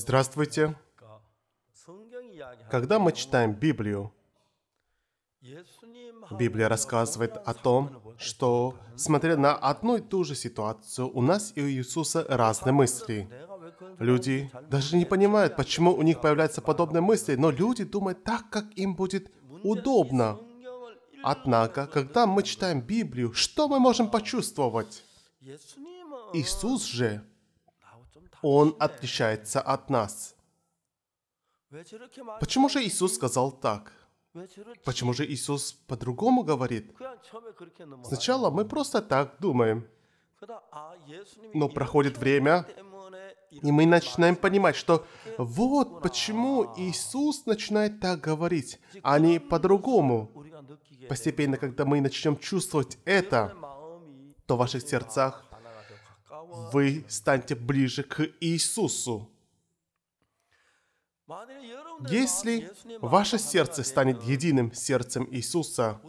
Здравствуйте. Когда мы читаем Библию, Библия рассказывает о том, что, смотря на одну и ту же ситуацию, у нас и у Иисуса разные мысли. Люди даже не понимают, почему у них появляются подобные мысли, но люди думают так, как им будет удобно. Однако, когда мы читаем Библию, что мы можем почувствовать? Иисус же он отличается от нас. Почему же Иисус сказал так? Почему же Иисус по-другому говорит? Сначала мы просто так думаем. Но проходит время, и мы начинаем понимать, что вот почему Иисус начинает так говорить, а не по-другому. Постепенно, когда мы начнем чувствовать это, то в ваших сердцах вы станете ближе к Иисусу. Если ваше сердце станет единым сердцем Иисуса,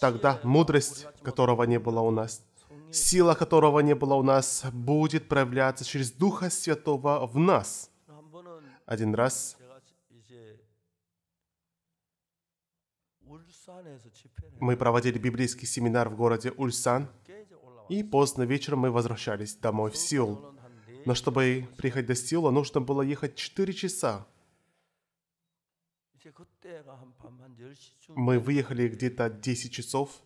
тогда мудрость, которого не было у нас, сила которого не было у нас, будет проявляться через Духа Святого в нас. Один раз мы проводили библейский семинар в городе Ульсан – и поздно вечером мы возвращались домой в Сиул, Но чтобы приехать до Сиула, нужно было ехать 4 часа. Мы выехали где-то 10 часов.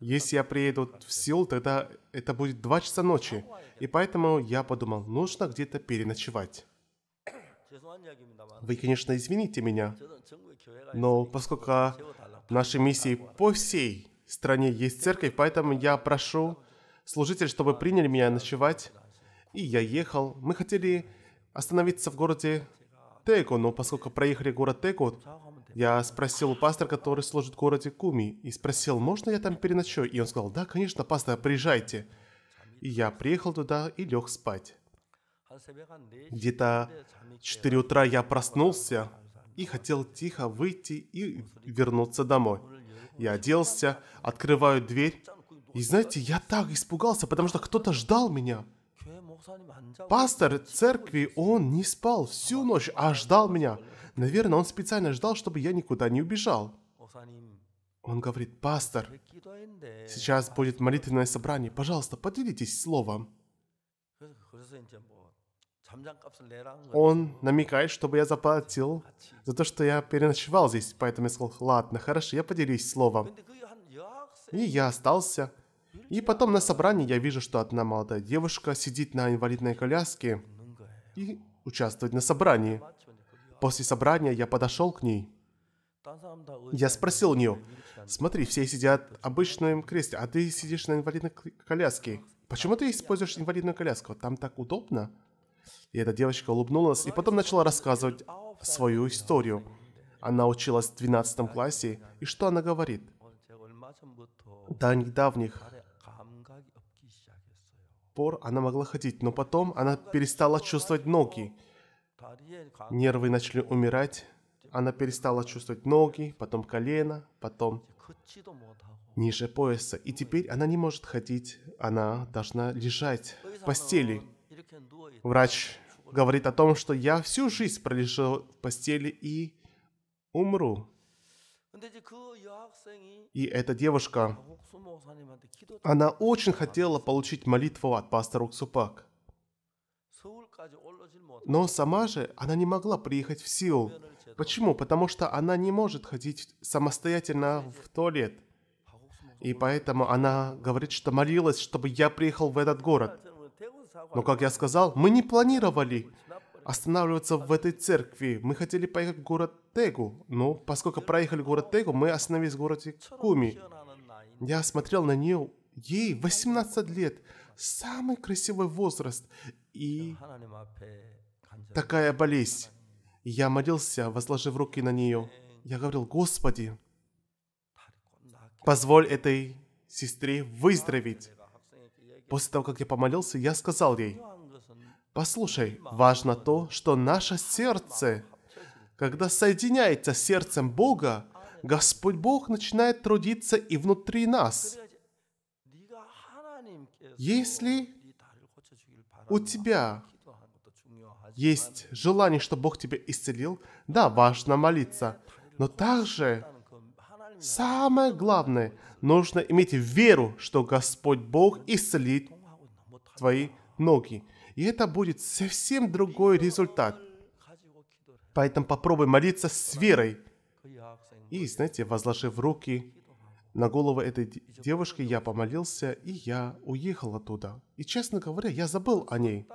Если я приеду в Сиул, тогда это будет 2 часа ночи. И поэтому я подумал, нужно где-то переночевать. Вы, конечно, извините меня, но поскольку наши миссии по всей стране есть церковь, поэтому я прошу служителей, чтобы приняли меня ночевать. И я ехал. Мы хотели остановиться в городе Теку, но поскольку проехали город Теку, я спросил у пастора, который служит в городе Куми, и спросил, можно я там переночую? И он сказал, да, конечно, пастор, приезжайте. И я приехал туда и лег спать. Где-то 4 утра я проснулся и хотел тихо выйти и вернуться домой. Я оделся, открываю дверь. И знаете, я так испугался, потому что кто-то ждал меня. Пастор церкви, он не спал всю ночь, а ждал меня. Наверное, он специально ждал, чтобы я никуда не убежал. Он говорит, пастор, сейчас будет молитвенное собрание, пожалуйста, поделитесь словом. Он намекает, чтобы я заплатил за то, что я переночевал здесь. Поэтому я сказал, ладно, хорошо, я поделюсь словом. И я остался. И потом на собрании я вижу, что одна молодая девушка сидит на инвалидной коляске и участвует на собрании. После собрания я подошел к ней. Я спросил у нее, смотри, все сидят в обычном кресле, а ты сидишь на инвалидной коляске. Почему ты используешь инвалидную коляску? Там так удобно. И эта девочка улыбнулась и потом начала рассказывать свою историю. Она училась в 12 классе, и что она говорит? До недавних пор она могла ходить, но потом она перестала чувствовать ноги. Нервы начали умирать, она перестала чувствовать ноги, потом колено, потом ниже пояса. И теперь она не может ходить, она должна лежать в постели. Врач говорит о том, что я всю жизнь пролежу в постели и умру. И эта девушка, она очень хотела получить молитву от пастора Уксупак. Но сама же она не могла приехать в сил. Почему? Потому что она не может ходить самостоятельно в туалет. И поэтому она говорит, что молилась, чтобы я приехал в этот город. Но, как я сказал, мы не планировали останавливаться в этой церкви. Мы хотели поехать в город Тегу, но поскольку проехали город Тегу, мы остановились в городе Куми. Я смотрел на нее, ей 18 лет, самый красивый возраст и такая болезнь. Я молился, возложив руки на нее. Я говорил, Господи, позволь этой сестре выздороветь. После того, как я помолился, я сказал ей, «Послушай, важно то, что наше сердце, когда соединяется с сердцем Бога, Господь Бог начинает трудиться и внутри нас. Если у тебя есть желание, чтобы Бог тебя исцелил, да, важно молиться, но также Самое главное, нужно иметь веру, что Господь Бог исцелит твои ноги. И это будет совсем другой результат. Поэтому попробуй молиться с верой. И, знаете, возложив руки на голову этой девушки, я помолился, и я уехал оттуда. И, честно говоря, я забыл о ней.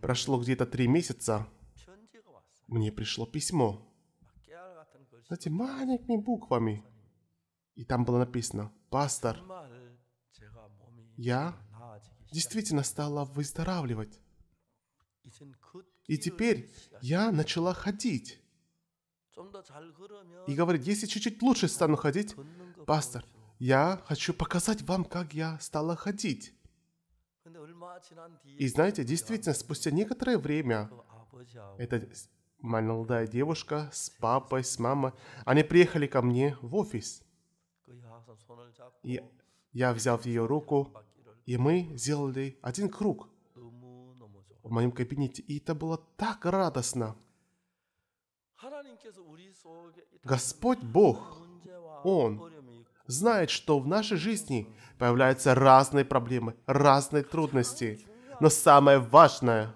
Прошло где-то три месяца. Мне пришло письмо. Знаете, маленькими буквами. И там было написано, «Пастор, я действительно стала выздоравливать. И теперь я начала ходить. И говорит, если чуть-чуть лучше стану ходить, пастор, я хочу показать вам, как я стала ходить. И знаете, действительно, спустя некоторое время эта молодая девушка с папой, с мамой, они приехали ко мне в офис. И я взял ее руку, и мы сделали один круг в моем кабинете. И это было так радостно. Господь Бог, Он знает, что в нашей жизни появляются разные проблемы, разные трудности. Но самое важное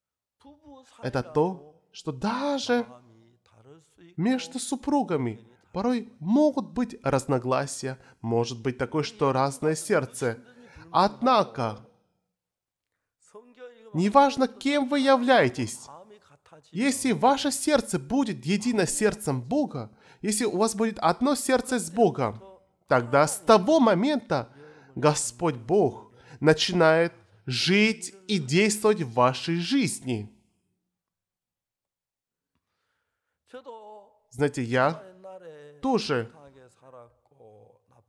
– это то, что даже между супругами Порой могут быть разногласия, может быть такое, что разное сердце. Однако, неважно, кем вы являетесь, если ваше сердце будет едино сердцем Бога, если у вас будет одно сердце с Богом, тогда с того момента Господь Бог начинает жить и действовать в вашей жизни. Знаете, я тоже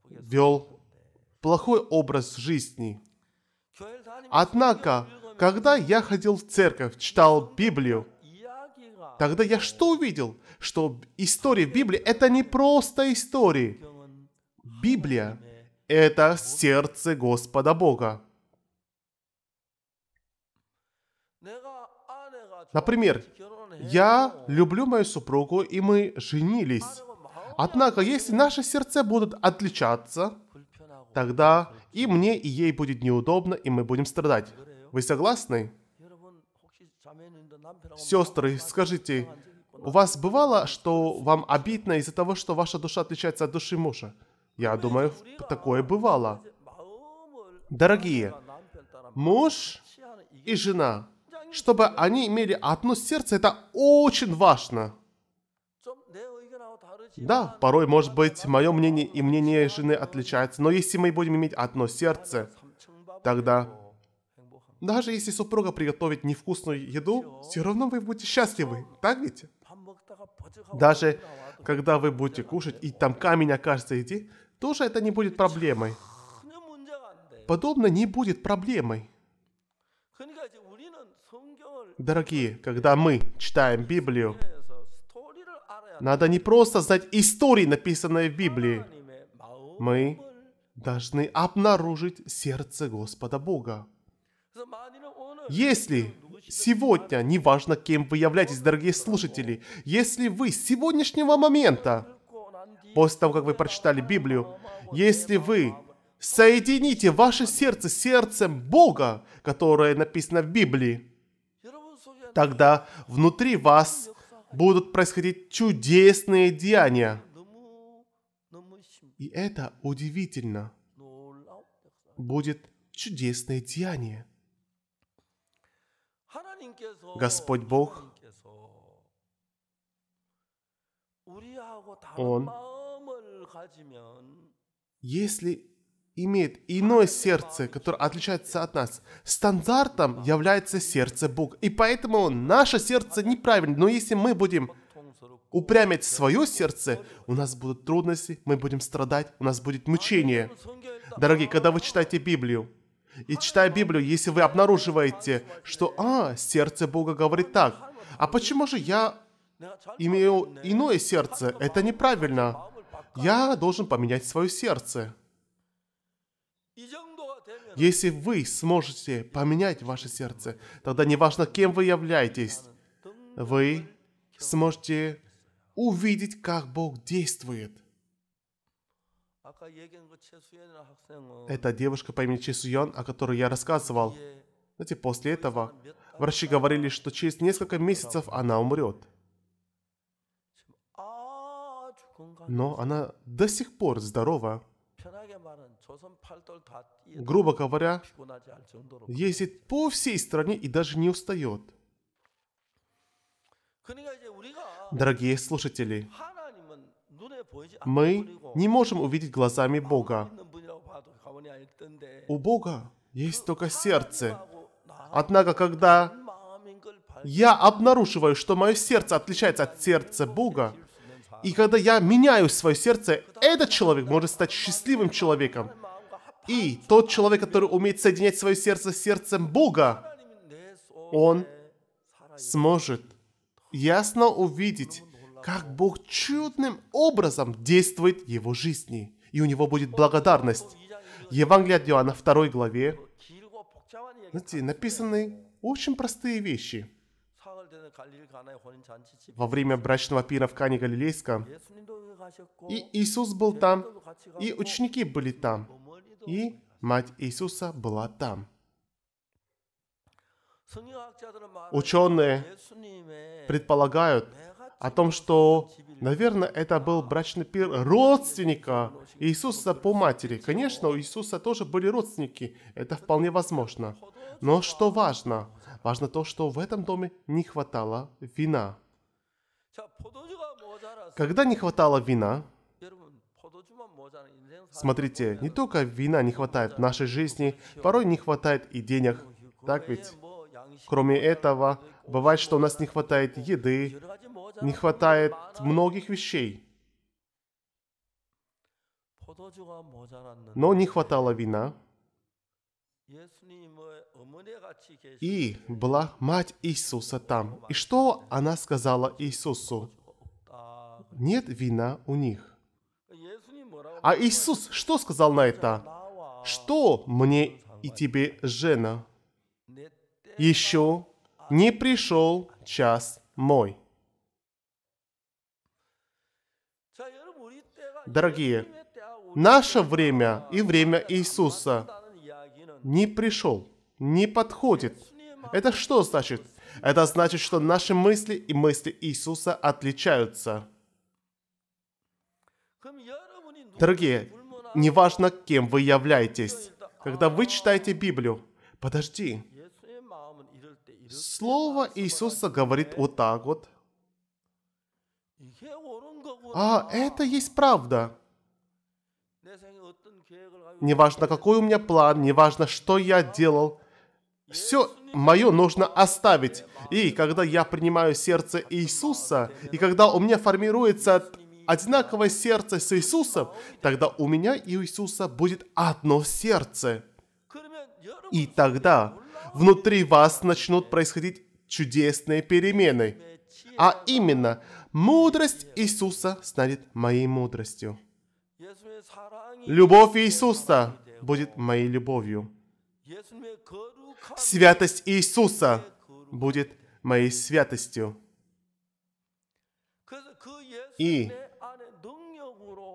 вел плохой образ жизни. Однако, когда я ходил в церковь, читал Библию, тогда я что увидел? Что история Библии – это не просто истории. Библия – это сердце Господа Бога. Например, я люблю мою супругу, и мы женились. Однако, если наши сердца будут отличаться, тогда и мне, и ей будет неудобно, и мы будем страдать. Вы согласны? Сестры, скажите, у вас бывало, что вам обидно из-за того, что ваша душа отличается от души мужа? Я думаю, такое бывало. Дорогие, муж и жена, чтобы они имели одно сердце, это очень важно. Да, порой, может быть, мое мнение и мнение жены отличаются, но если мы будем иметь одно сердце, тогда даже если супруга приготовит невкусную еду, все равно вы будете счастливы, так ведь? Даже когда вы будете кушать, и там камень окажется еде, тоже это не будет проблемой. Подобно не будет проблемой. Дорогие, когда мы читаем Библию, надо не просто знать истории, написанные в Библии. Мы должны обнаружить сердце Господа Бога. Если сегодня, неважно кем вы являетесь, дорогие слушатели, если вы с сегодняшнего момента, после того, как вы прочитали Библию, если вы соедините ваше сердце с сердцем Бога, которое написано в Библии, тогда внутри вас будут происходить чудесные деяния. И это удивительно. Будет чудесное деяние. Господь Бог, Он, если имеет иное сердце, которое отличается от нас. Стандартом является сердце Бога. И поэтому наше сердце неправильно. Но если мы будем упрямить свое сердце, у нас будут трудности, мы будем страдать, у нас будет мучение. Дорогие, когда вы читаете Библию, и читая Библию, если вы обнаруживаете, что «А, сердце Бога говорит так», а почему же я имею иное сердце? Это неправильно. Я должен поменять свое сердце. Если вы сможете поменять ваше сердце, тогда неважно, кем вы являетесь, вы сможете увидеть, как Бог действует. А Эта девушка по имени Чесуйон, о которой я рассказывал, знаете, после этого врачи говорили, что через несколько месяцев она умрет. А, Но она до сих пор здорова грубо говоря, ездит по всей стране и даже не устает. Дорогие слушатели, мы не можем увидеть глазами Бога. У Бога есть только сердце. Однако, когда я обнаруживаю, что мое сердце отличается от сердца Бога, и когда я меняю свое сердце, этот человек может стать счастливым человеком. И тот человек, который умеет соединять свое сердце с сердцем Бога, он сможет ясно увидеть, как Бог чудным образом действует в его жизни. И у него будет благодарность. Евангелие от Иоанна 2 главе знаете, написаны очень простые вещи – во время брачного пира в Кане Галилейском. И Иисус был там, и ученики были там, и мать Иисуса была там. Ученые предполагают о том, что, наверное, это был брачный пир родственника Иисуса по матери. Конечно, у Иисуса тоже были родственники, это вполне возможно. Но что важно – важно то, что в этом доме не хватало вина. Когда не хватало вина, смотрите, не только вина не хватает в нашей жизни, порой не хватает и денег. Ну, так ведь? Кроме этого, бывает, что у нас не хватает еды, не хватает многих вещей. Но не хватало вина. И была мать Иисуса там. И что она сказала Иисусу? Нет вина у них. А Иисус что сказал на это? Что мне и тебе, жена? Еще не пришел час мой. Дорогие, наше время и время Иисуса не пришел не подходит. Это что значит? Это значит, что наши мысли и мысли Иисуса отличаются. Дорогие, неважно, кем вы являетесь, когда вы читаете Библию, подожди, Слово Иисуса говорит вот так вот. А, это есть правда. Неважно, какой у меня план, неважно, что я делал, все мое нужно оставить. И когда я принимаю сердце Иисуса, и когда у меня формируется одинаковое сердце с Иисусом, тогда у меня и у Иисуса будет одно сердце. И тогда внутри вас начнут происходить чудесные перемены. А именно, мудрость Иисуса станет моей мудростью. Любовь Иисуса будет моей любовью. Святость Иисуса будет моей святостью. И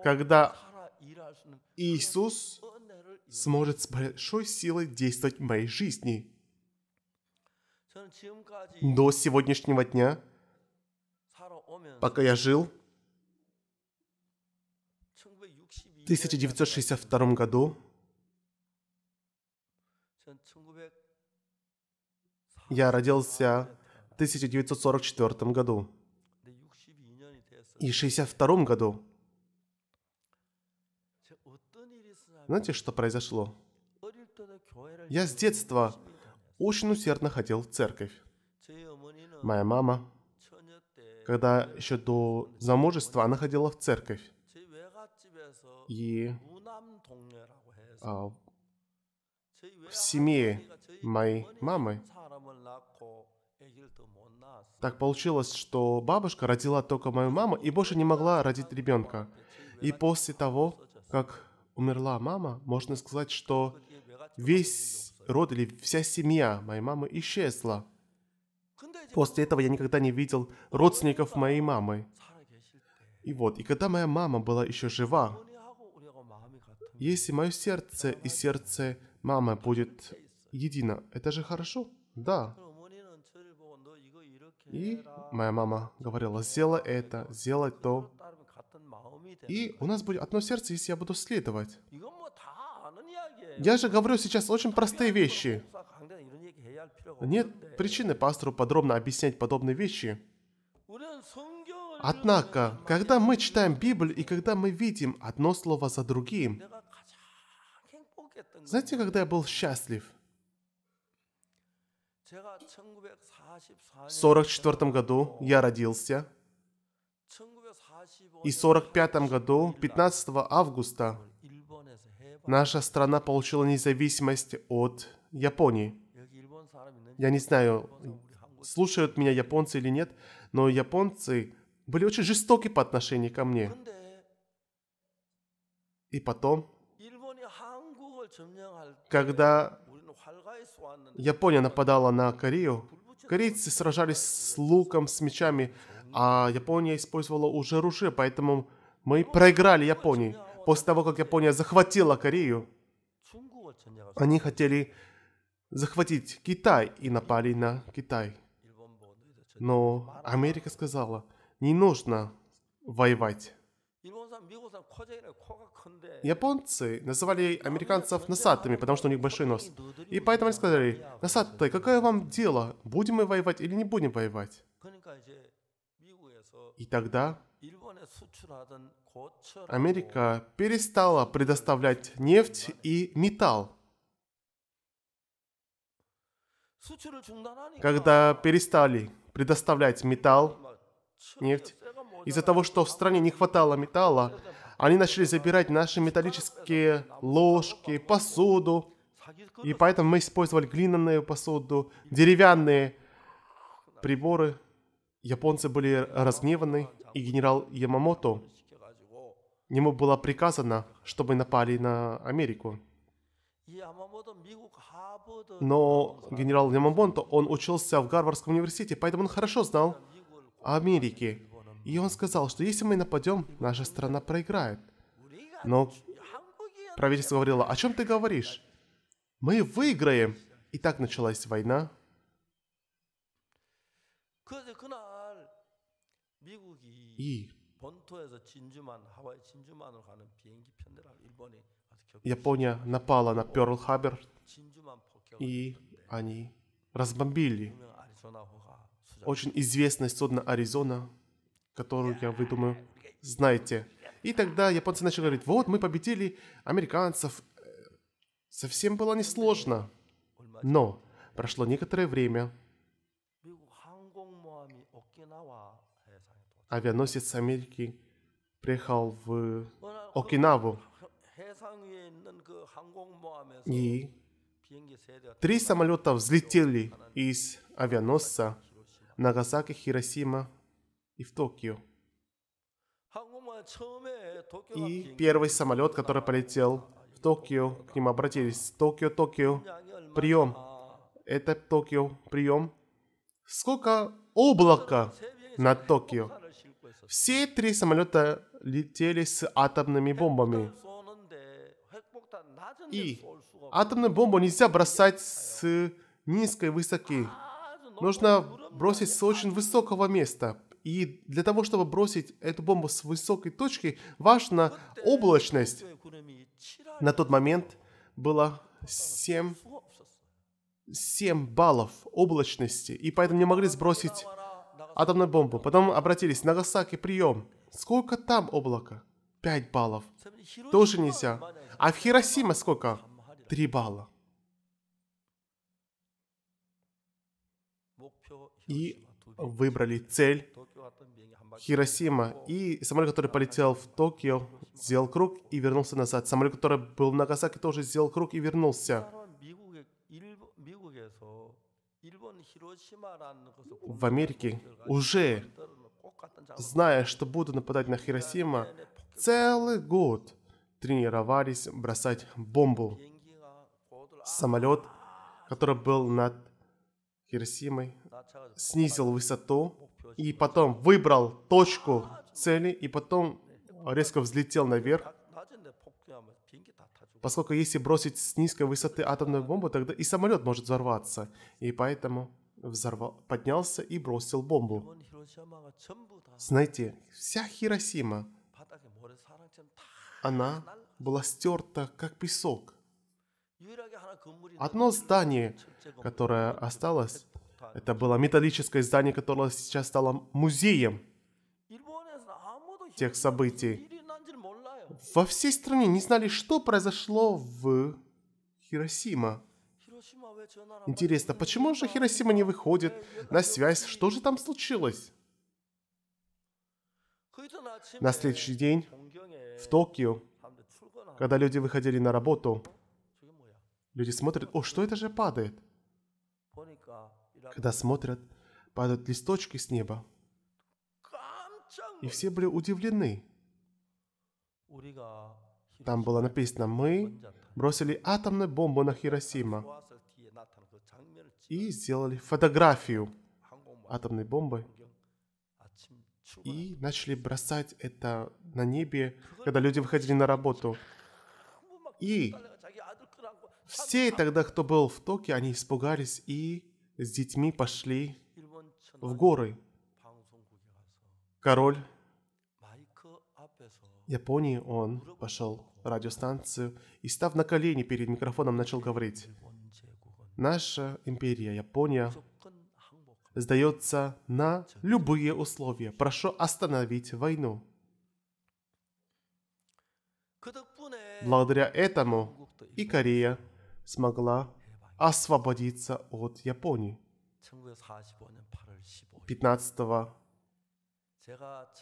когда Иисус сможет с большой силой действовать в моей жизни. До сегодняшнего дня, пока я жил, в 1962 году Я родился в 1944 году и в 1962 году. Знаете, что произошло? Я с детства очень усердно ходил в церковь. Моя мама, когда еще до замужества, она ходила в церковь. И а, в семье моей мамы так получилось, что бабушка родила только мою маму и больше не могла родить ребенка. И после того, как умерла мама, можно сказать, что весь род или вся семья моей мамы исчезла. После этого я никогда не видел родственников моей мамы. И вот, и когда моя мама была еще жива, если мое сердце и сердце мамы будет едино, это же хорошо. Да. И моя мама говорила, сделай это, сделай то. И у нас будет одно сердце, если я буду следовать. Я же говорю сейчас очень простые вещи. Нет причины пастору подробно объяснять подобные вещи. Однако, когда мы читаем Библию и когда мы видим одно слово за другим, знаете, когда я был счастлив? 1944 году я родился, и в 1945 году, 15 августа, наша страна получила независимость от Японии. Я не знаю, слушают меня японцы или нет, но японцы были очень жестоки по отношению ко мне. И потом, когда Япония нападала на Корею, корейцы сражались с луком, с мечами, а Япония использовала уже ружье, поэтому мы проиграли Японии. После того, как Япония захватила Корею, они хотели захватить Китай и напали на Китай. Но Америка сказала, не нужно воевать. Японцы называли американцев носатыми, потому что у них большой нос. И поэтому они сказали, носатые, какое вам дело, будем мы воевать или не будем воевать? И тогда Америка перестала предоставлять нефть и металл. Когда перестали предоставлять металл, нефть, из-за того, что в стране не хватало металла, они начали забирать наши металлические ложки, посуду. И поэтому мы использовали глиняную посуду, деревянные приборы. Японцы были разгневаны, и генерал Ямамото, ему было приказано, чтобы напали на Америку. Но генерал Ямамото, он учился в Гарвардском университете, поэтому он хорошо знал Америки. И он сказал, что если мы нападем, наша страна проиграет. Но правительство говорило, о чем ты говоришь? Мы выиграем! И так началась война. И Япония напала на Перл-Хабер, и они разбомбили очень известное судно Аризона – которую я выдумаю, знаете. И тогда японцы начали говорить, вот, мы победили американцев. Совсем было несложно. Но прошло некоторое время. Авианосец Америки приехал в Окинаву. И три самолета взлетели из авианосца Нагасаки, Хиросима и в Токио. И первый самолет, который полетел в Токио, к ним обратились. Токио, Токио, прием. Это Токио, прием. Сколько облака над Токио? Все три самолета летели с атомными бомбами. И атомную бомбу нельзя бросать с низкой высоты. Нужно бросить с очень высокого места. И для того, чтобы бросить эту бомбу с высокой точки, важна облачность. На тот момент было 7, 7 баллов облачности, и поэтому не могли сбросить атомную бомбу. Потом обратились, Нагасаки, прием. Сколько там облака? 5 баллов. Тоже нельзя. А в Хиросиме сколько? 3 балла. И выбрали цель Хиросима. И самолет, который полетел в Токио, сделал круг и вернулся назад. Самолет, который был в Нагасаке, тоже сделал круг и вернулся. В Америке уже, зная, что будут нападать на Хиросима, целый год тренировались бросать бомбу. Самолет, который был над Хиросимой, снизил высоту и потом выбрал точку цели и потом ну, резко взлетел наверх. Ну, Поскольку если бросить с низкой высоты атомную бомбу, тогда и самолет может взорваться. И поэтому взорвал, поднялся и бросил бомбу. Знаете, вся Хиросима, она была стерта, как песок. Одно здание, которое осталось, это было металлическое здание, которое сейчас стало музеем тех событий. Во всей стране не знали, что произошло в Хиросима. Интересно, почему же Хиросима не выходит э, на связь? Что же там случилось? На следующий день в Токио, когда люди выходили на работу, Люди смотрят, о, что это же падает? Когда смотрят, падают листочки с неба. И все были удивлены. Там было написано, мы бросили атомную бомбу на Хиросима и сделали фотографию атомной бомбы и начали бросать это на небе, когда люди выходили на работу. И все тогда, кто был в Токе, они испугались и с детьми пошли в горы. Король Японии, он пошел в радиостанцию и, став на колени перед микрофоном, начал говорить. Наша империя, Япония, сдается на любые условия. Прошу остановить войну. Благодаря этому и Корея смогла освободиться от Японии. 15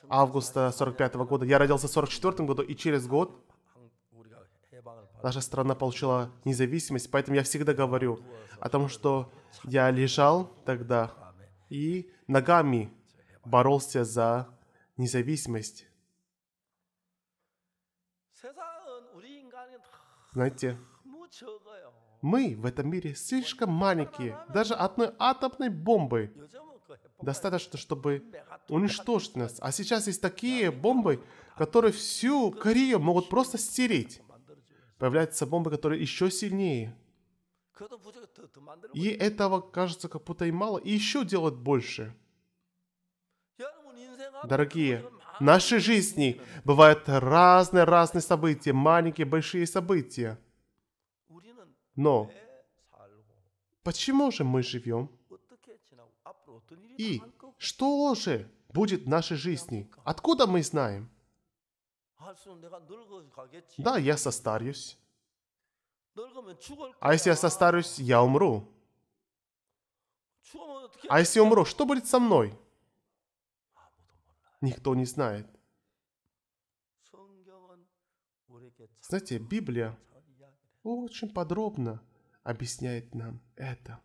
августа 45 года. Я родился в 44 году, и через год наша страна получила независимость. Поэтому я всегда говорю о том, что я лежал тогда и ногами боролся за независимость. Знаете, мы в этом мире слишком маленькие, даже одной атомной бомбы достаточно, чтобы уничтожить нас. А сейчас есть такие бомбы, которые всю Корею могут просто стереть. Появляются бомбы, которые еще сильнее. И этого, кажется, как будто и мало, и еще делают больше. Дорогие, в нашей жизни бывают разные-разные события, маленькие, большие события. Но э, почему же мы живем? И что же будет в нашей жизни? Откуда мы знаем? Да, я состарюсь. А если я состарюсь, я умру. А если умру, что будет со мной? А, Никто не знает. Знаете, Библия очень подробно объясняет нам это.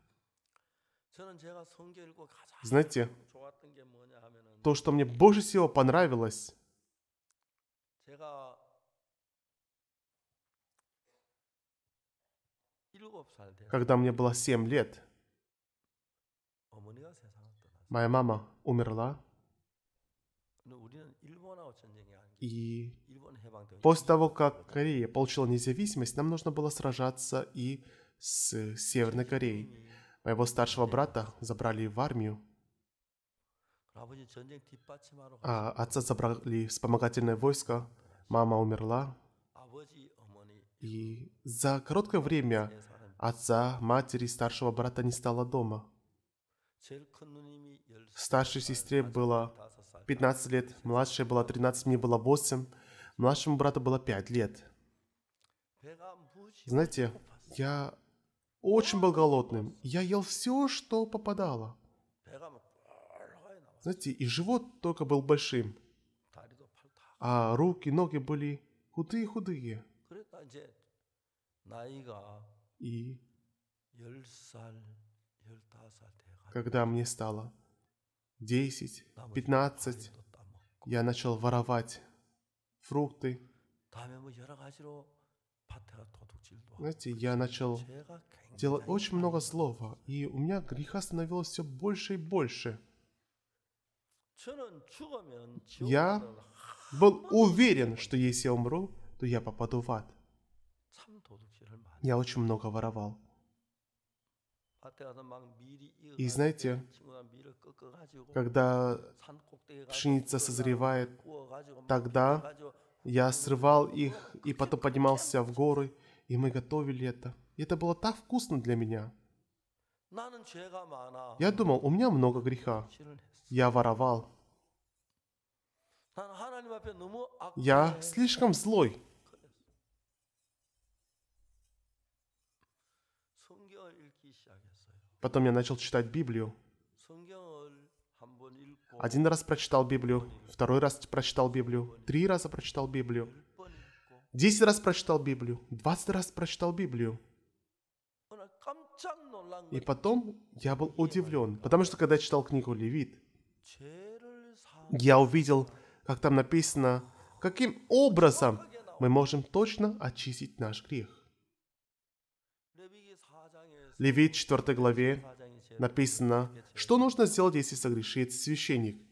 Знаете, то, что мне больше всего понравилось, когда мне было 7 лет, моя мама умерла. И после того, как Корея получила независимость, нам нужно было сражаться и с Северной Кореей. М-м-м. Моего старшего брата забрали в армию. А отца забрали вспомогательное войско. Мама умерла. А и за короткое время отца, матери старшего брата не стало дома. Старшей сестре было 15 лет, младшая была 13, мне было 8, младшему брату было 5 лет. Знаете, я очень был голодным. Я ел все, что попадало. Знаете, и живот только был большим. А руки, ноги были худые-худые. И когда мне стало 10, 15 я начал воровать фрукты. Знаете, я начал делать очень много слова, и у меня греха становилось все больше и больше. Я был уверен, что если я умру, то я попаду в ад. Я очень много воровал. И знаете, когда пшеница созревает, тогда я срывал их и потом поднимался в горы, и мы готовили это. И это было так вкусно для меня. Я думал, у меня много греха. Я воровал. Я слишком злой. Потом я начал читать Библию. Один раз прочитал Библию, второй раз прочитал Библию, три раза прочитал Библию, десять раз прочитал Библию, двадцать раз прочитал Библию. И потом я был удивлен, потому что когда я читал книгу Левит, я увидел, как там написано, каким образом мы можем точно очистить наш грех. Левит 4 главе написано, что нужно сделать, если согрешит священник.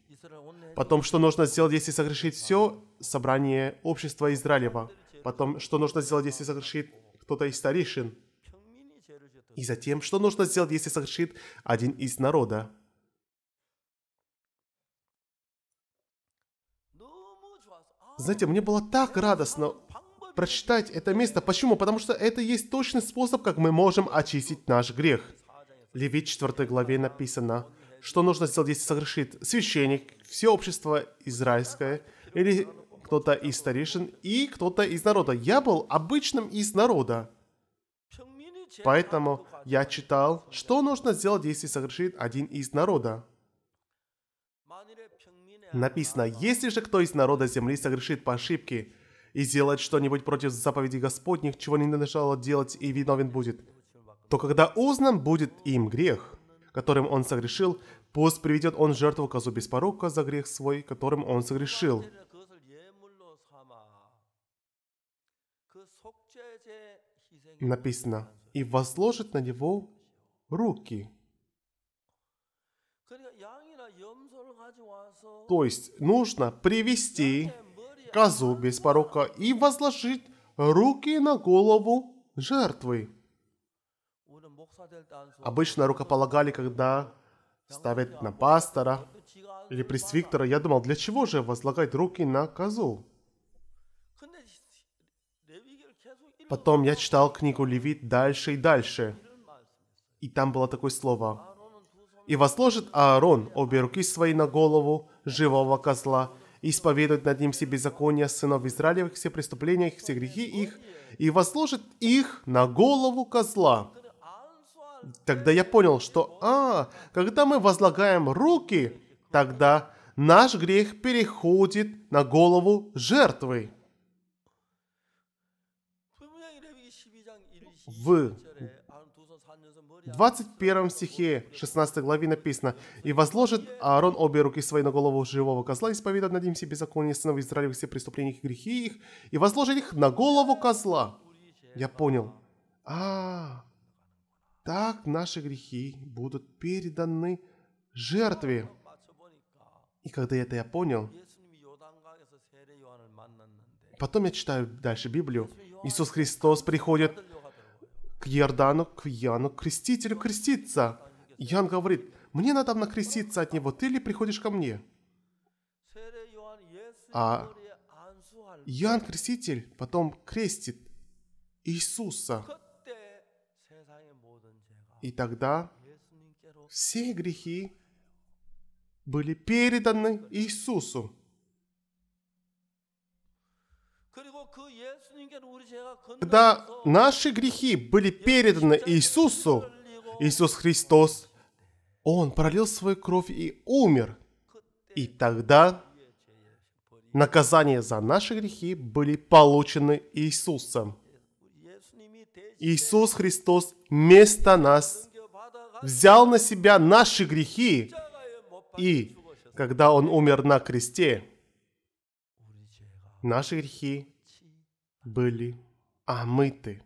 Потом, что нужно сделать, если согрешит все собрание общества Израилева. Потом, что нужно сделать, если согрешит кто-то из старейшин. И затем, что нужно сделать, если согрешит один из народа. Знаете, мне было так радостно прочитать это место. Почему? Потому что это есть точный способ, как мы можем очистить наш грех. Левит 4 главе написано, что нужно сделать, если согрешит священник, все общество израильское, или кто-то из старейшин, и кто-то из народа. Я был обычным из народа. Поэтому я читал, что нужно сделать, если согрешит один из народа. Написано, если же кто из народа земли согрешит по ошибке, и сделает что-нибудь против заповедей Господних, чего не начало делать и виновен будет, то когда узнан будет им грех, которым он согрешил, пусть приведет он жертву козу без порока за грех свой, которым он согрешил. Написано, и возложит на него руки. То есть нужно привести козу без порока и возложить руки на голову жертвы. Обычно рукополагали, когда ставят на пастора или пресвиктора. Я думал, для чего же возлагать руки на козу? Потом я читал книгу Левит дальше и дальше. И там было такое слово. «И возложит Аарон обе руки свои на голову живого козла, исповедует над ним все беззакония сынов Израилевых, все преступления их, все грехи их, и возложит их на голову козла. Тогда я понял, что, а, когда мы возлагаем руки, тогда наш грех переходит на голову жертвы. В 21 стихе 16 главе написано, «И возложит Аарон обе руки свои на голову живого козла, исповедует над ним все беззаконие сынов Израиля все преступления и грехи их, и возложит их на голову козла». Я понял. А, так наши грехи будут переданы жертве. И когда это я понял, потом я читаю дальше Библию. Иисус Христос приходит к Иордану, к Яну, к крестителю креститься. Ян говорит, мне надо накреститься от него, ты ли приходишь ко мне? А Иоанн Креститель потом крестит Иисуса. И тогда все грехи были переданы Иисусу. Когда наши грехи были переданы Иисусу, Иисус Христос, Он пролил свою кровь и умер. И тогда наказания за наши грехи были получены Иисусом. Иисус Христос вместо нас взял на себя наши грехи, и когда Он умер на кресте, Наши грехи были омыты.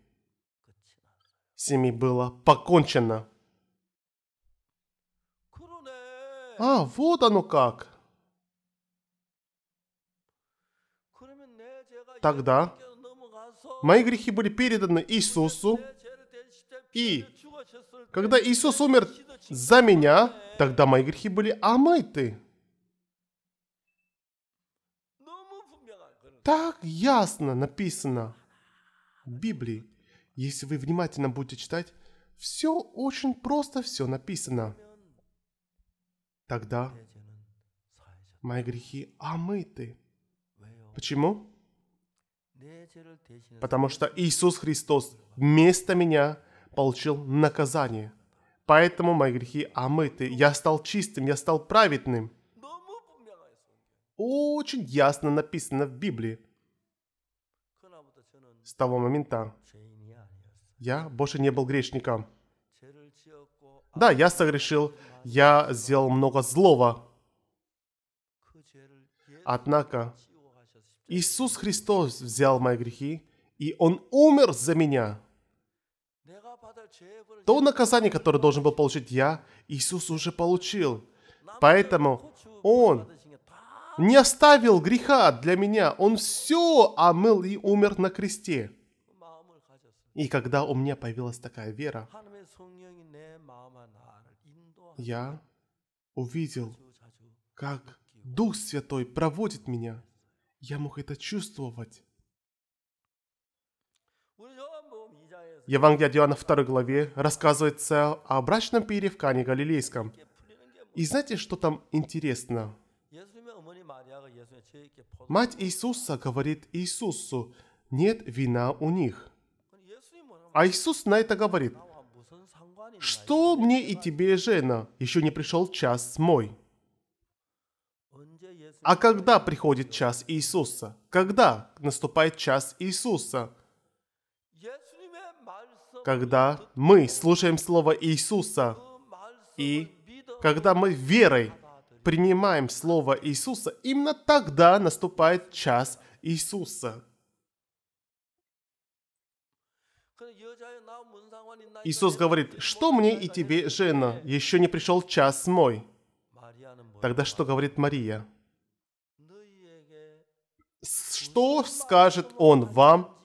С ними было покончено. А, вот оно как. Тогда мои грехи были переданы Иисусу, и когда Иисус умер за меня, тогда мои грехи были омыты. так ясно написано в Библии. Если вы внимательно будете читать, все очень просто, все написано. Тогда мои грехи омыты. Почему? Потому что Иисус Христос вместо меня получил наказание. Поэтому мои грехи омыты. Я стал чистым, я стал праведным очень ясно написано в Библии. С того момента я больше не был грешником. Да, я согрешил, я сделал много злого. Однако Иисус Христос взял мои грехи, и Он умер за меня. То наказание, которое должен был получить я, Иисус уже получил. Поэтому Он не оставил греха для меня. Он все омыл и умер на кресте. И когда у меня появилась такая вера, я увидел, как Дух Святой проводит меня. Я мог это чувствовать. Евангелие от Иоанна 2 главе рассказывается о брачном пире в Кане Галилейском. И знаете, что там интересно? Мать Иисуса говорит Иисусу, нет вина у них. А Иисус на это говорит, что мне и тебе, жена, еще не пришел час мой. А когда приходит час Иисуса? Когда наступает час Иисуса? Когда мы слушаем слово Иисуса и когда мы верой принимаем слово Иисуса, именно тогда наступает час Иисуса. Иисус говорит, что мне и тебе, жена, еще не пришел час мой. Тогда что говорит Мария? Что скажет он вам,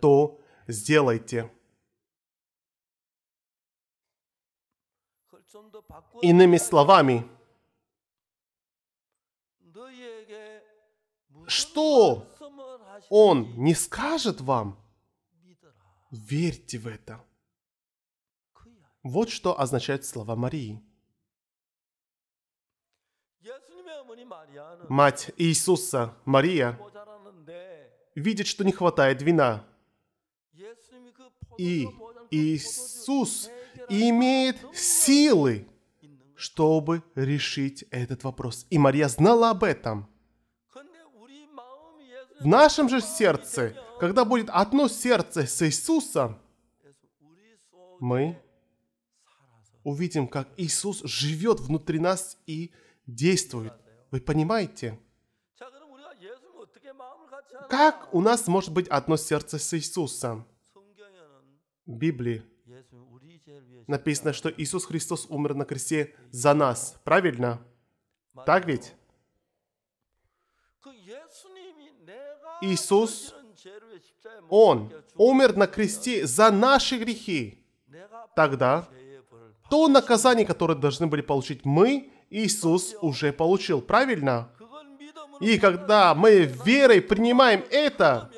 то сделайте. Иными словами, что Он не скажет вам, верьте в это. Вот что означает слова Марии. Мать Иисуса, Мария, видит, что не хватает вина. И Иисус и имеет силы, чтобы решить этот вопрос. И Мария знала об этом. В нашем же сердце, когда будет одно сердце с Иисусом, мы увидим, как Иисус живет внутри нас и действует. Вы понимаете? Как у нас может быть одно сердце с Иисусом? В Библии написано, что Иисус Христос умер на кресте за нас. Правильно? Так ведь? Иисус, Он умер на кресте за наши грехи. Тогда то наказание, которое должны были получить мы, Иисус уже получил. Правильно? И когда мы верой принимаем это,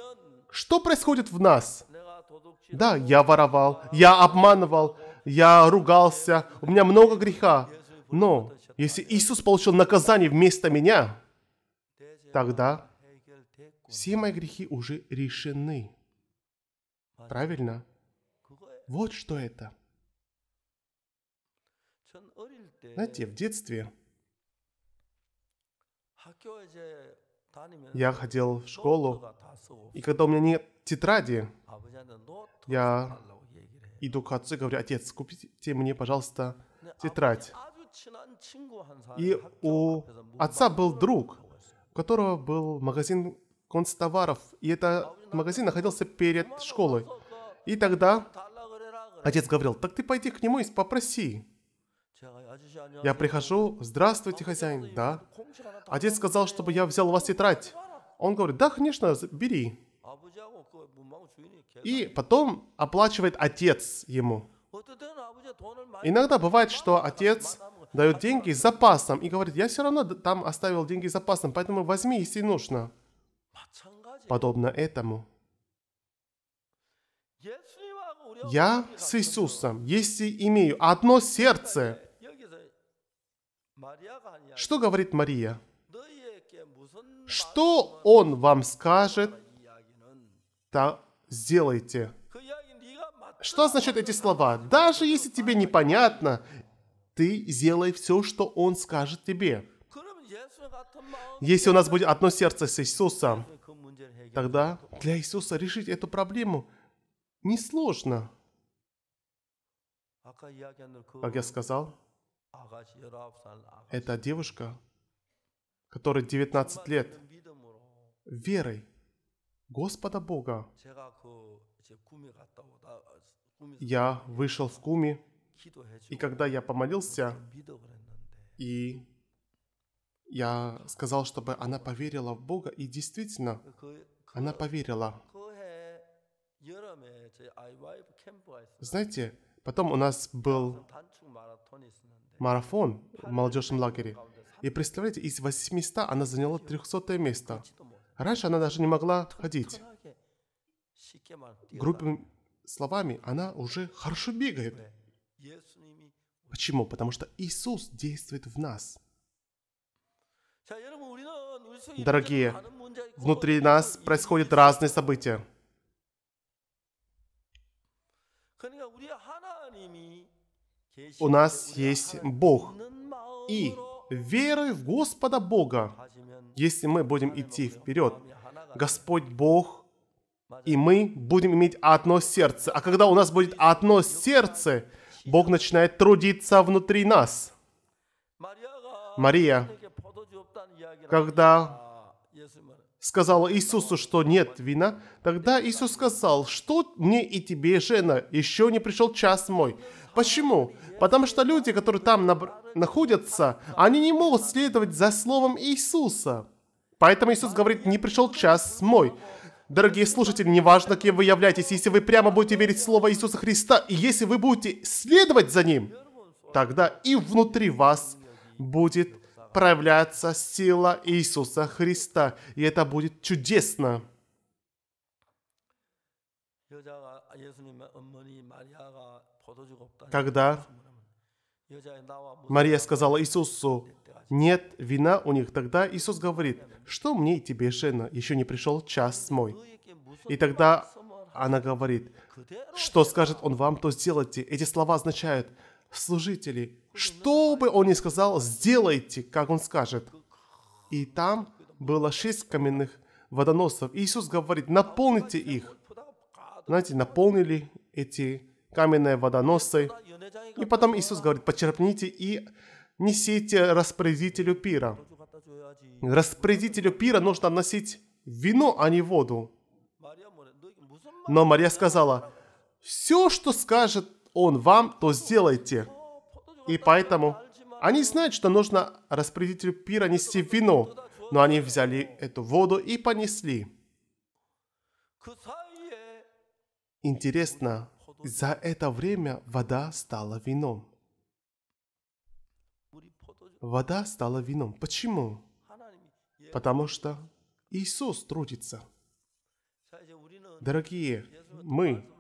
что происходит в нас? Да, я воровал, я обманывал, я ругался, у меня много греха. Но если Иисус получил наказание вместо меня, тогда все мои грехи уже решены. Правильно? Вот что это. Знаете, в детстве я ходил в школу, и когда у меня нет тетради, я иду к отцу и говорю, отец, купите мне, пожалуйста, тетрадь. И у отца был друг, у которого был магазин констоваров, и этот а магазин находился перед школой. И тогда отец говорил, так ты пойди к нему и попроси. Я прихожу, здравствуйте, хозяин, да. Отец сказал, чтобы я взял у вас тетрадь. Он говорит, да, конечно, бери. И потом оплачивает отец ему. Иногда бывает, что отец дает деньги с запасом и говорит, я все равно там оставил деньги с запасом, поэтому возьми, если нужно. Подобно этому. Я с Иисусом, если имею одно сердце. Что говорит Мария? Что Он вам скажет, та сделайте. Что значат эти слова? Даже если тебе непонятно, ты сделай все, что Он скажет тебе. Если у нас будет одно сердце с Иисусом, тогда для Иисуса решить эту проблему несложно. Как я сказал, эта девушка, которой 19 лет, верой Господа Бога. Я вышел в Куми, и когда я помолился, и я сказал, чтобы она поверила в Бога, и действительно, она поверила. Знаете, потом у нас был марафон в молодежном лагере. И представляете, из 800 она заняла 300 место. Раньше она даже не могла ходить. Грубыми словами, она уже хорошо бегает. Почему? Потому что Иисус действует в нас. Дорогие, внутри нас происходят разные события. У нас есть Бог. И верой в Господа Бога если мы будем идти вперед, Господь Бог, и мы будем иметь одно сердце. А когда у нас будет одно сердце, Бог начинает трудиться внутри нас. Мария, когда сказала Иисусу, что нет вина, тогда Иисус сказал, что мне и тебе, жена, еще не пришел час мой. Почему? Потому что люди, которые там на... находятся, они не могут следовать за словом Иисуса. Поэтому Иисус говорит, не пришел час мой. Дорогие слушатели, неважно, кем вы являетесь, если вы прямо будете верить в Слово Иисуса Христа, и если вы будете следовать за Ним, тогда и внутри вас будет проявляться сила Иисуса Христа. И это будет чудесно. Когда Мария сказала Иисусу, нет вина у них, тогда Иисус говорит, что мне и тебе, жена, еще не пришел час мой. И тогда она говорит, что скажет он вам, то сделайте. Эти слова означают, служители, что бы он ни сказал, сделайте, как он скажет. И там было шесть каменных водоносов. И Иисус говорит, наполните их. Знаете, наполнили эти каменные водоносцы. И потом Иисус говорит, почерпните и несите распорядителю пира. Распорядителю пира нужно носить вино, а не воду. Но Мария сказала, все, что скажет он вам, то сделайте. И поэтому они знают, что нужно распорядителю пира нести вино, но они взяли эту воду и понесли. Интересно, за это время вода стала вином. Вода стала вином. Почему? Потому что Иисус трудится. Дорогие, мы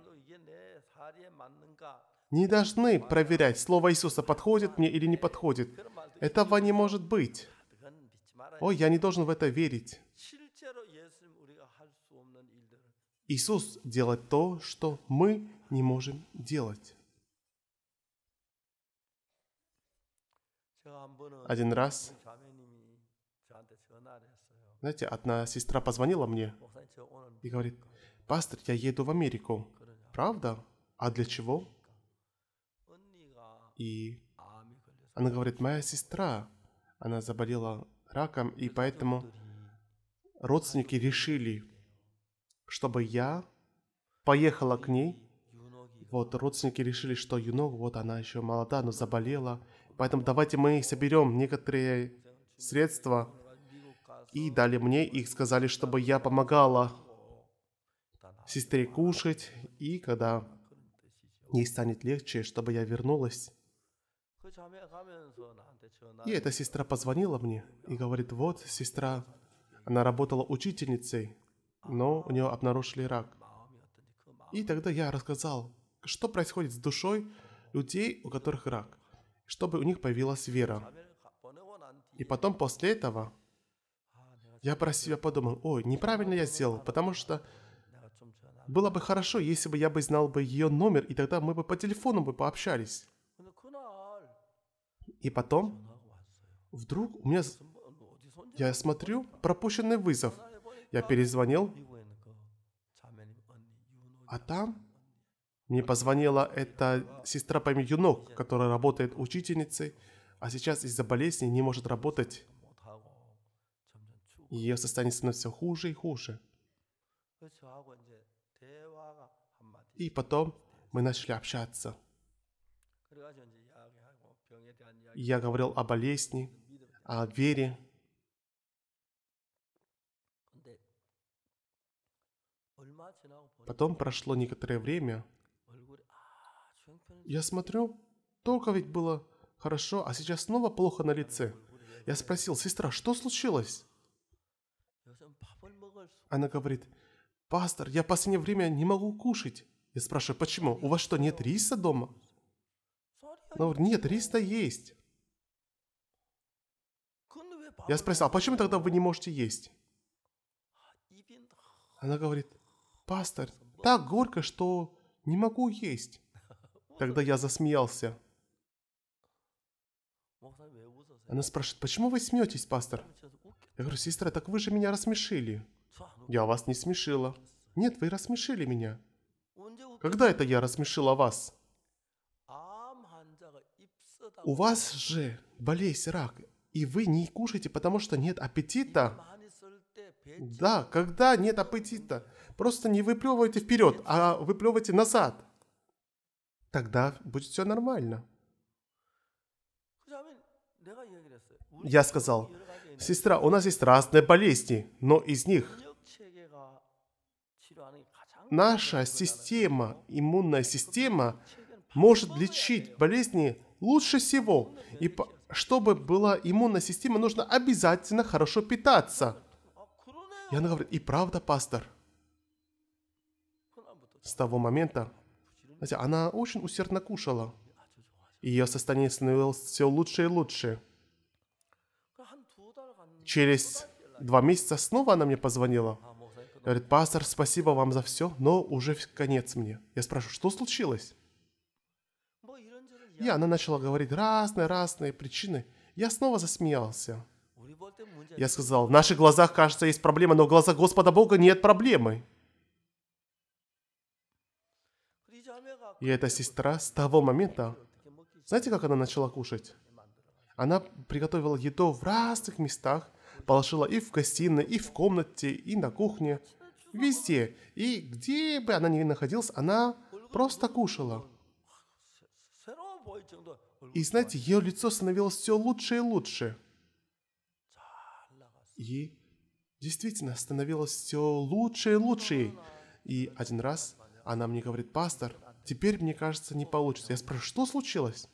не должны проверять, слово Иисуса подходит мне или не подходит. Этого не может быть. Ой, я не должен в это верить. Иисус делает то, что мы не можем делать. Один раз, знаете, одна сестра позвонила мне и говорит, «Пастор, я еду в Америку». «Правда? А для чего?» И она говорит, «Моя сестра, она заболела раком, и поэтому родственники решили, чтобы я поехала к ней вот родственники решили, что Юно, вот она еще молода, но заболела, поэтому давайте мы соберем некоторые средства и дали мне их, сказали, чтобы я помогала сестре кушать, и когда ей станет легче, чтобы я вернулась. И эта сестра позвонила мне и говорит, вот, сестра, она работала учительницей, но у нее обнаружили рак. И тогда я рассказал что происходит с душой людей, у которых рак, чтобы у них появилась вера. И потом после этого я про себя подумал, ой, неправильно я сделал, потому что было бы хорошо, если бы я бы знал бы ее номер, и тогда мы бы по телефону бы пообщались. И потом, вдруг у меня... Я смотрю, пропущенный вызов. Я перезвонил, а там мне позвонила эта сестра по имени Юнок, которая работает учительницей, а сейчас из-за болезни не может работать. Ее состояние становится все хуже и хуже. И потом мы начали общаться. Я говорил о болезни, о вере. Потом прошло некоторое время, я смотрю, только ведь было хорошо, а сейчас снова плохо на лице. Я спросил, сестра, что случилось? Она говорит, пастор, я в последнее время не могу кушать. Я спрашиваю, почему? У вас что, нет риса дома? Она говорит, нет, риса есть. Я спросил, а почему тогда вы не можете есть? Она говорит, пастор, так горько, что не могу есть. Тогда я засмеялся. Она спрашивает, почему вы смеетесь, пастор? Я говорю, сестра, так вы же меня рассмешили. Я вас не смешила. Нет, вы рассмешили меня. Когда это я рассмешила вас? У вас же болезнь рак, и вы не кушаете, потому что нет аппетита. Да, когда нет аппетита, просто не выплевывайте вперед, а выплевывайте назад тогда будет все нормально. А я сказал, сестра, у нас есть разные болезни, но из них наша система, иммунная система, может лечить болезни лучше всего. И чтобы была иммунная система, нужно обязательно хорошо питаться. И она говорит, и правда, пастор. С того момента она очень усердно кушала. Ее состояние становилось все лучше и лучше. Через два месяца снова она мне позвонила. Говорит, пастор, спасибо вам за все, но уже конец мне. Я спрашиваю, что случилось? И она начала говорить разные-разные причины. Я снова засмеялся. Я сказал, в наших глазах, кажется, есть проблема, но в глазах Господа Бога нет проблемы. И эта сестра с того момента, знаете, как она начала кушать? Она приготовила еду в разных местах, положила и в гостиной, и в комнате, и на кухне, везде. И где бы она ни находилась, она просто кушала. И знаете, ее лицо становилось все лучше и лучше. И действительно становилось все лучше и лучше. И один раз она мне говорит, пастор, Теперь, мне кажется, не получится. Я спрашиваю, что случилось?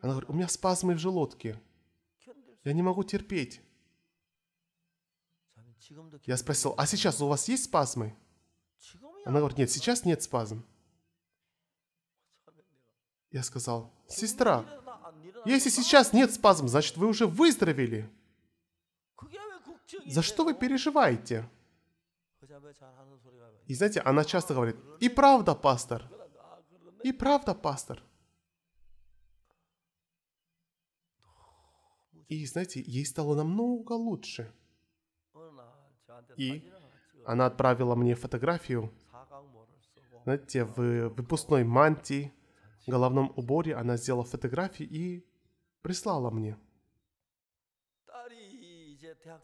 Она говорит, у меня спазмы в желудке. Я не могу терпеть. Я спросил, а сейчас у вас есть спазмы? Она говорит, нет, сейчас нет спазм. Я сказал, сестра, если сейчас нет спазм, значит вы уже выздоровели. За что вы переживаете? И знаете, она часто говорит, и правда, пастор, и правда, пастор. И знаете, ей стало намного лучше. И она отправила мне фотографию, знаете, в выпускной мантии, в головном уборе она сделала фотографию и прислала мне.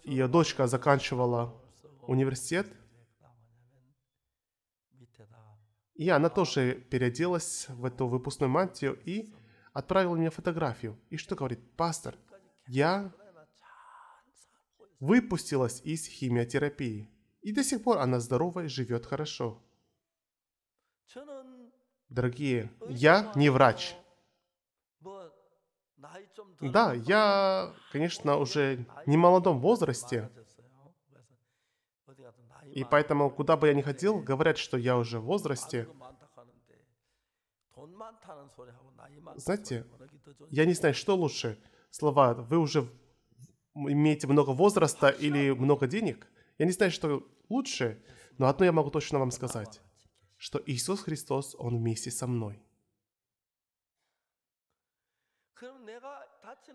Ее дочка заканчивала университет, И она тоже переоделась в эту выпускную мантию и отправила мне фотографию. И что говорит? Пастор, я выпустилась из химиотерапии. И до сих пор она здорова и живет хорошо. Дорогие, я не врач. Да, я, конечно, уже не в молодом возрасте, и поэтому, куда бы я ни ходил, говорят, что я уже в возрасте. Знаете, я не знаю, что лучше. Слова «вы уже имеете много возраста» или «много денег». Я не знаю, что лучше, но одно я могу точно вам сказать, что Иисус Христос, Он вместе со мной.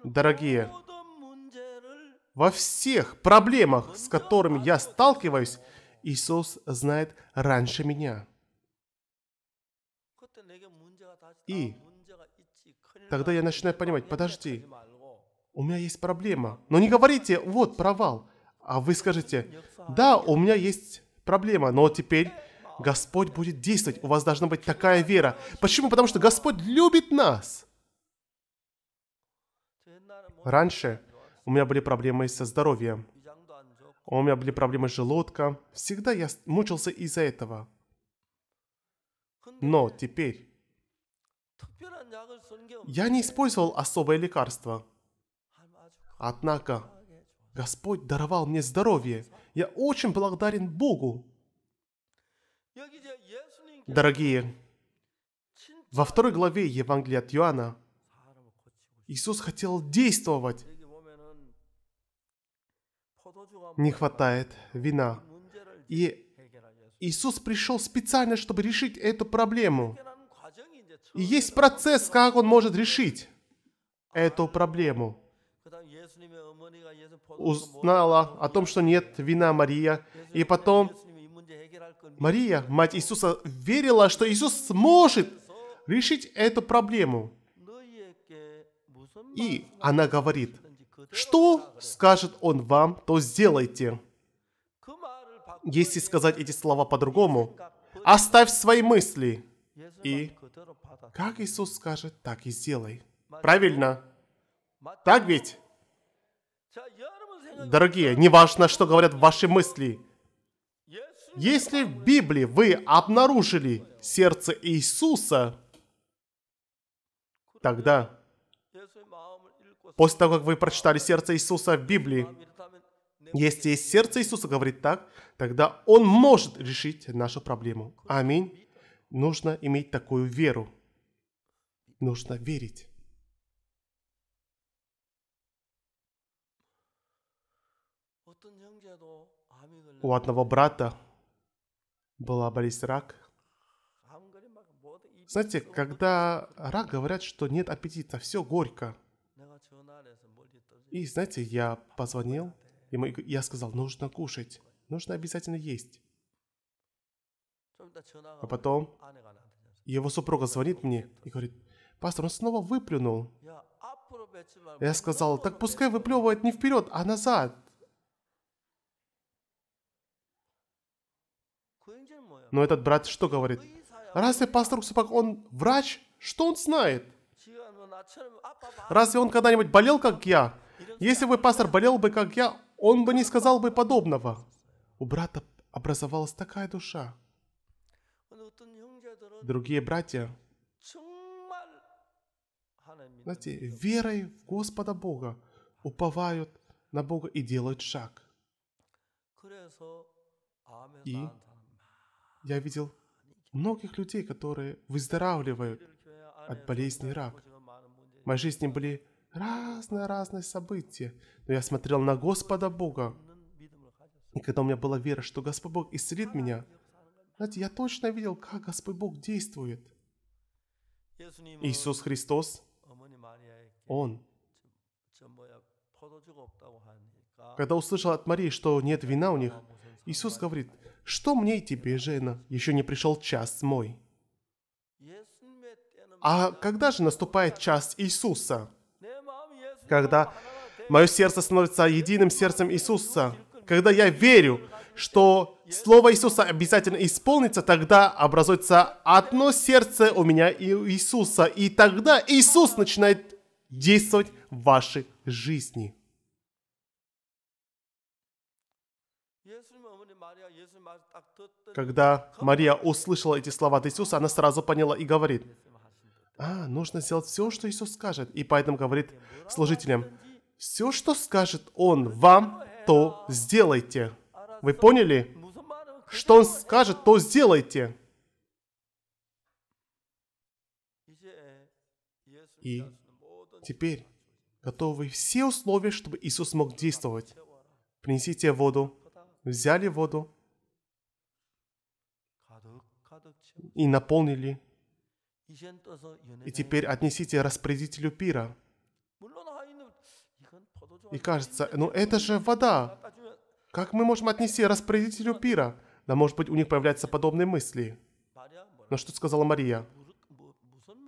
Дорогие, во всех проблемах, с которыми я сталкиваюсь, Иисус знает раньше меня. И тогда я начинаю понимать, подожди, у меня есть проблема. Но не говорите, вот провал. А вы скажете, да, у меня есть проблема, но теперь Господь будет действовать. У вас должна быть такая вера. Почему? Потому что Господь любит нас. Раньше у меня были проблемы со здоровьем. А у меня были проблемы с желудком. Всегда я мучился из-за этого. Но теперь... Я не использовал особое лекарство. Однако, Господь даровал мне здоровье. Я очень благодарен Богу. Дорогие, во второй главе Евангелия от Иоанна Иисус хотел действовать, не хватает вина. И Иисус пришел специально, чтобы решить эту проблему. И есть процесс, как он может решить эту проблему. Узнала о том, что нет вина Мария, и потом Мария, мать Иисуса, верила, что Иисус сможет решить эту проблему. И она говорит, что скажет он вам, то сделайте. Если сказать эти слова по-другому, оставь свои мысли и как Иисус скажет, так и сделай. Правильно? Так ведь? Дорогие, неважно, что говорят ваши мысли. Если в Библии вы обнаружили сердце Иисуса, тогда после того, как вы прочитали сердце Иисуса в Библии, если есть сердце Иисуса, говорит так, тогда Он может решить нашу проблему. Аминь. Нужно иметь такую веру. Нужно верить. У одного брата была болезнь рак. Знаете, когда рак говорят, что нет аппетита, все горько. И знаете, я позвонил, и я сказал, нужно кушать, нужно обязательно есть. А потом его супруга звонит мне и говорит, пастор, он снова выплюнул. Я сказал, так пускай выплевывает не вперед, а назад. Но этот брат что говорит? Разве пастор Ксупак, он врач? Что он знает? Разве он когда-нибудь болел, как я? Если бы пастор болел бы, как я, он бы не сказал бы подобного. У брата образовалась такая душа. Другие братья, знаете, верой в Господа Бога уповают на Бога и делают шаг. И я видел многих людей, которые выздоравливают от болезни рак. В моей жизни были разные-разные события. Но я смотрел на Господа Бога. И когда у меня была вера, что Господь Бог исцелит меня, знаете, я точно видел, как Господь Бог действует. Иисус Христос, Он, когда услышал от Марии, что нет вина у них, Иисус говорит, «Что мне и тебе, жена, еще не пришел час мой». А когда же наступает час Иисуса? когда мое сердце становится единым сердцем Иисуса, когда я верю, что Слово Иисуса обязательно исполнится, тогда образуется одно сердце у меня и у Иисуса. И тогда Иисус начинает действовать в вашей жизни. Когда Мария услышала эти слова от Иисуса, она сразу поняла и говорит, а, нужно сделать все, что Иисус скажет. И поэтому говорит служителям, все, что скажет Он вам, то сделайте. Вы поняли? Что Он скажет, то сделайте. И теперь готовы все условия, чтобы Иисус мог действовать. Принесите воду. Взяли воду и наполнили и теперь отнесите распорядителю пира. И кажется, ну это же вода. Как мы можем отнести распорядителю пира? Да может быть у них появляются подобные мысли. Но что сказала Мария?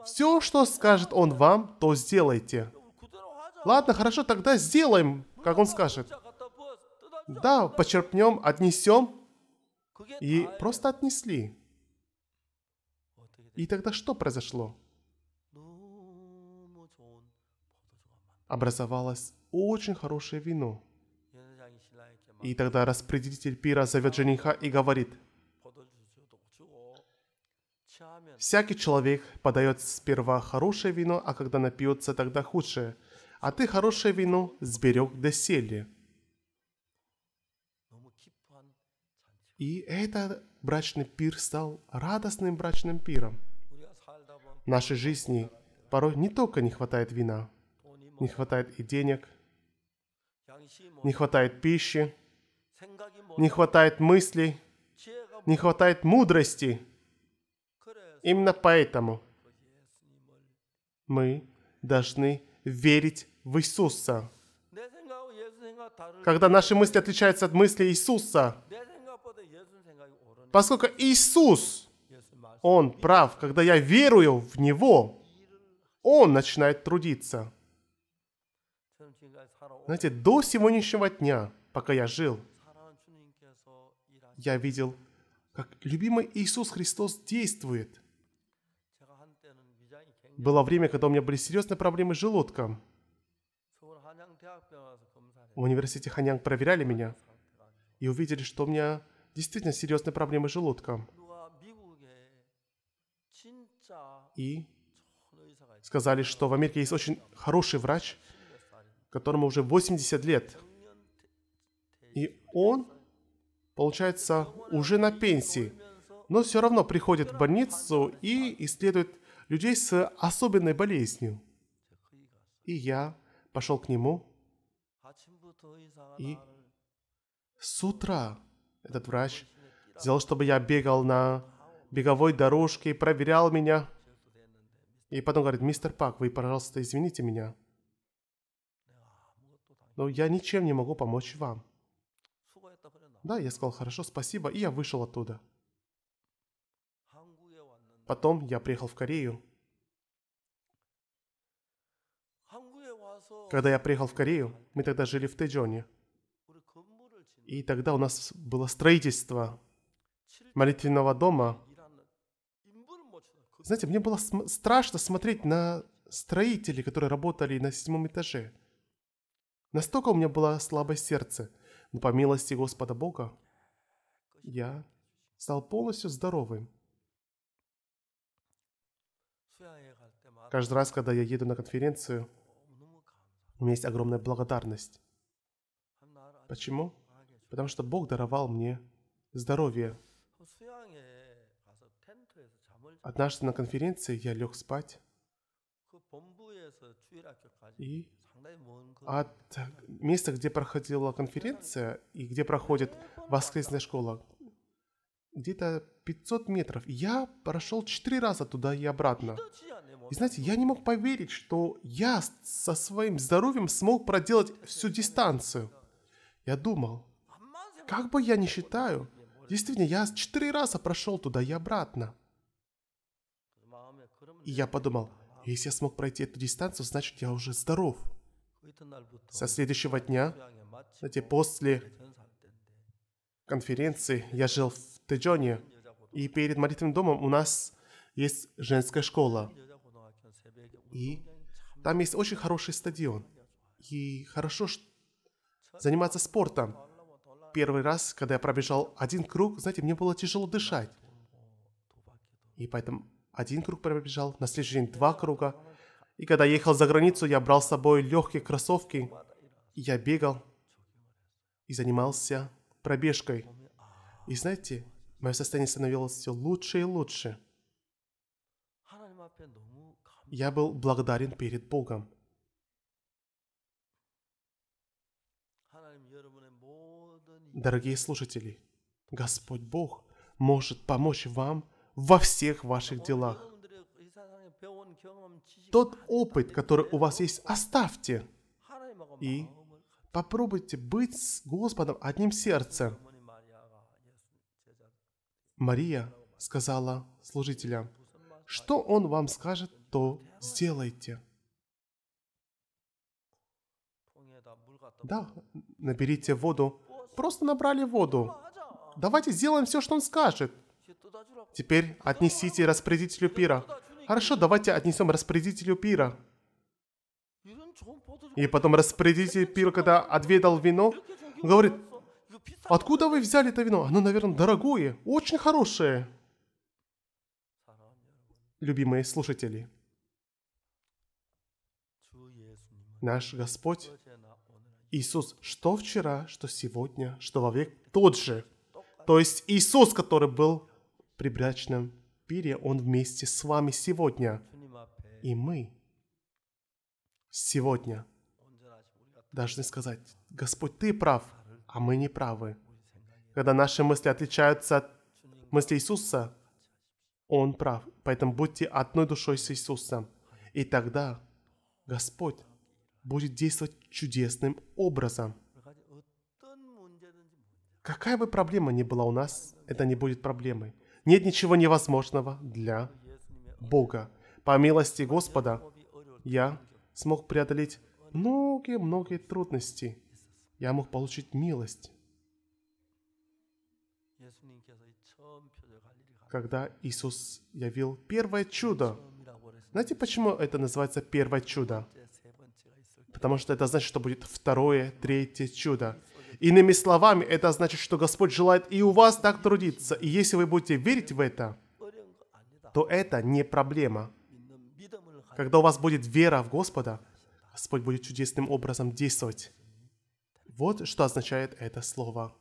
Все, что скажет он вам, то сделайте. Ладно, хорошо, тогда сделаем, как он скажет. Да, почерпнем, отнесем. И просто отнесли. И тогда что произошло? Образовалось очень хорошее вино. И тогда распределитель пира зовет жениха и говорит, «Всякий человек подает сперва хорошее вино, а когда напьется, тогда худшее. А ты хорошее вино сберег до сели». И это брачный пир стал радостным брачным пиром. В нашей жизни порой не только не хватает вина, не хватает и денег, не хватает пищи, не хватает мыслей, не хватает мудрости. Именно поэтому мы должны верить в Иисуса. Когда наши мысли отличаются от мыслей Иисуса, Поскольку Иисус, Он прав, когда я верую в Него, Он начинает трудиться. Знаете, до сегодняшнего дня, пока я жил, я видел, как любимый Иисус Христос действует. Было время, когда у меня были серьезные проблемы с желудком. В университете Ханьянг проверяли меня и увидели, что у меня действительно серьезные проблемы с желудком. И сказали, что в Америке есть очень хороший врач, которому уже 80 лет. И он, получается, уже на пенсии, но все равно приходит в больницу и исследует людей с особенной болезнью. И я пошел к нему, и с утра этот врач, сделал, чтобы я бегал на беговой дорожке, проверял меня. И потом говорит, мистер Пак, вы, пожалуйста, извините меня. Но я ничем не могу помочь вам. Да, я сказал, хорошо, спасибо, и я вышел оттуда. Потом я приехал в Корею. Когда я приехал в Корею, мы тогда жили в Тэджоне. И тогда у нас было строительство молитвенного дома. Знаете, мне было см- страшно смотреть на строителей, которые работали на седьмом этаже. Настолько у меня было слабое сердце. Но по милости Господа Бога я стал полностью здоровым. Каждый раз, когда я еду на конференцию, у меня есть огромная благодарность. Почему? потому что Бог даровал мне здоровье. Однажды на конференции я лег спать, и от места, где проходила конференция и где проходит воскресная школа, где-то 500 метров. Я прошел четыре раза туда и обратно. И знаете, я не мог поверить, что я со своим здоровьем смог проделать всю дистанцию. Я думал, как бы я ни считаю, действительно, я четыре раза прошел туда и обратно. И я подумал, если я смог пройти эту дистанцию, значит я уже здоров. Со следующего дня, кстати, после конференции я жил в Тэджоне, и перед молитвенным домом у нас есть женская школа. И там есть очень хороший стадион. И хорошо заниматься спортом первый раз, когда я пробежал один круг, знаете, мне было тяжело дышать. И поэтому один круг пробежал, на следующий день два круга. И когда ехал за границу, я брал с собой легкие кроссовки. И я бегал и занимался пробежкой. И знаете, мое состояние становилось все лучше и лучше. Я был благодарен перед Богом. Дорогие слушатели, Господь Бог может помочь вам во всех ваших делах. Тот опыт, который у вас есть, оставьте и попробуйте быть с Господом одним сердцем. Мария сказала служителям, что Он вам скажет, то сделайте. Да, наберите воду Просто набрали воду. Давайте сделаем все, что он скажет. Теперь отнесите распорядителю пира. Хорошо, давайте отнесем распорядителю пира. И потом распорядитель пира, когда отведал вино, говорит, откуда вы взяли это вино? Оно, наверное, дорогое, очень хорошее. Любимые слушатели, наш Господь Иисус, что вчера, что сегодня, что во век тот же. То есть Иисус, который был при брачном пире, Он вместе с вами сегодня. И мы сегодня должны сказать, Господь, Ты прав, а мы не правы. Когда наши мысли отличаются от мыслей Иисуса, Он прав. Поэтому будьте одной душой с Иисусом. И тогда Господь будет действовать чудесным образом. Какая бы проблема ни была у нас, это не будет проблемой. Нет ничего невозможного для Бога. По милости Господа я смог преодолеть многие-многие трудности. Я мог получить милость. Когда Иисус явил первое чудо. Знаете, почему это называется первое чудо? потому что это значит, что будет второе, третье чудо. Иными словами, это значит, что Господь желает и у вас так трудиться. И если вы будете верить в это, то это не проблема. Когда у вас будет вера в Господа, Господь будет чудесным образом действовать. Вот что означает это слово.